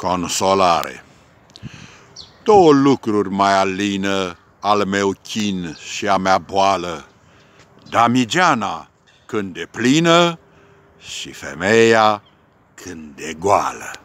consolare. Două lucruri mai alină al meu chin și a mea boală, damigeana când e plină și femeia când e goală.